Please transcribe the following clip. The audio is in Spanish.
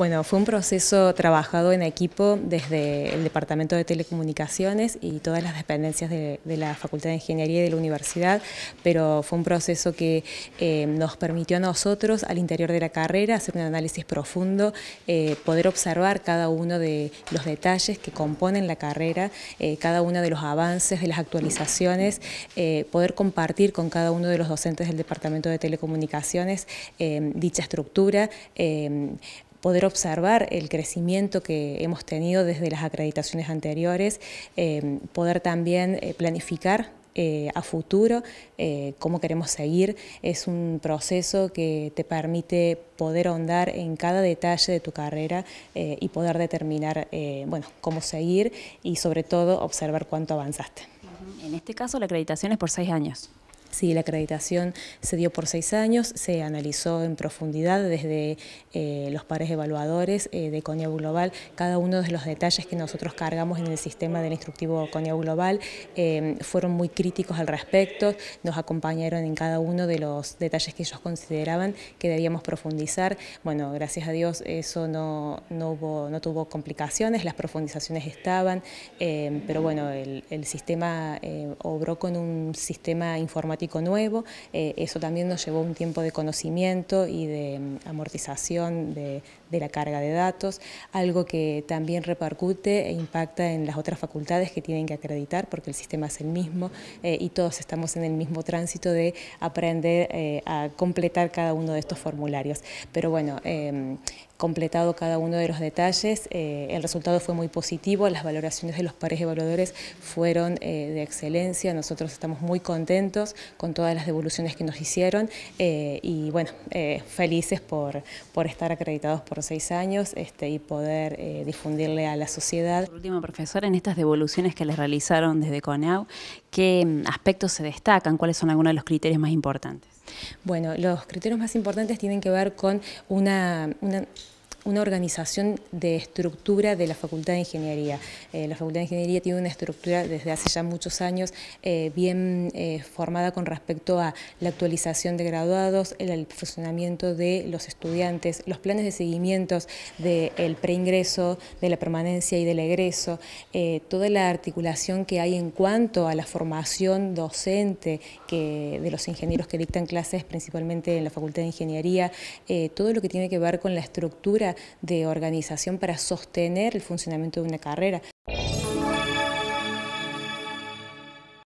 Bueno, fue un proceso trabajado en equipo desde el Departamento de Telecomunicaciones y todas las dependencias de, la Facultad de Ingeniería y de la Universidad, pero fue un proceso que eh, nos permitió a nosotros, al interior de la carrera, hacer un análisis profundo, eh, poder observar cada uno de los detalles que componen la carrera, eh, cada uno de los avances, de las actualizaciones, poder compartir con cada uno de los docentes del Departamento de Telecomunicaciones dicha estructura, poder observar el crecimiento que hemos tenido desde las acreditaciones anteriores, eh, poder también eh, planificar eh, a futuro, cómo queremos seguir. Es un proceso que te permite poder ahondar en cada detalle de tu carrera y poder determinar bueno, cómo seguir y sobre todo observar cuánto avanzaste. En este caso la acreditación es por seis años. Sí, la acreditación se dio por seis años, se analizó en profundidad desde eh, los pares evaluadores eh, de Conia Global, cada uno de los detalles que nosotros cargamos en el sistema del instructivo Conia Global, eh, fueron muy críticos al respecto, nos acompañaron en cada uno de los detalles que ellos consideraban que debíamos profundizar. Bueno, gracias a Dios eso no, tuvo complicaciones, las profundizaciones estaban, pero bueno, el, sistema obró con un sistema informativo nuevo. Eh, eso también nos llevó un tiempo de conocimiento y de mm, amortización de, de la carga de datos, algo que también repercute e impacta en las otras facultades que tienen que acreditar porque el sistema es el mismo eh, y todos estamos en el mismo tránsito de aprender eh, a completar cada uno de estos formularios. Pero bueno, em, completado cada uno de los detalles. Eh, el resultado fue muy positivo, las valoraciones de los pares evaluadores fueron de excelencia, nosotros estamos muy contentos con todas las devoluciones que nos hicieron y bueno, felices por, por estar acreditados por seis años este, y poder eh, difundirle a la sociedad. Por último, profesora, en estas devoluciones que les realizaron desde CONAU, ¿qué mm, aspectos se destacan? ¿Cuáles son algunos de los criterios más importantes? Bueno, los criterios más importantes tienen que ver con una una organización de estructura de la Facultad de Ingeniería. Eh, la Facultad de Ingeniería tiene una estructura desde hace ya muchos años eh, bien eh, formada con respecto a la actualización de graduados, el, funcionamiento de los estudiantes, los planes de seguimiento del preingreso, de la permanencia y del egreso, toda la articulación que hay en cuanto a la formación docente de los ingenieros que dictan clases principalmente en la Facultad de Ingeniería, todo lo que tiene que ver con la estructura de organización para sostener el funcionamiento de una carrera.